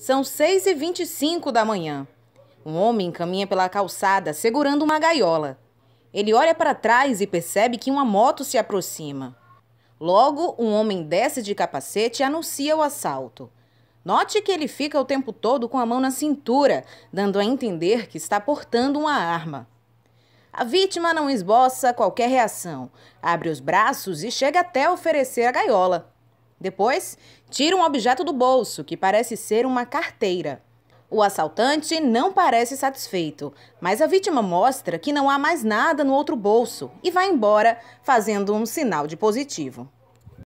São 6h25 da manhã. Um homem caminha pela calçada segurando uma gaiola. Ele olha para trás e percebe que uma moto se aproxima. Logo, um homem desce de capacete e anuncia o assalto. Note que ele fica o tempo todo com a mão na cintura, dando a entender que está portando uma arma. A vítima não esboça qualquer reação, abre os braços e chega até oferecer a gaiola. Depois, tira um objeto do bolso, que parece ser uma carteira. O assaltante não parece satisfeito, mas a vítima mostra que não há mais nada no outro bolso e vai embora, fazendo um sinal de positivo.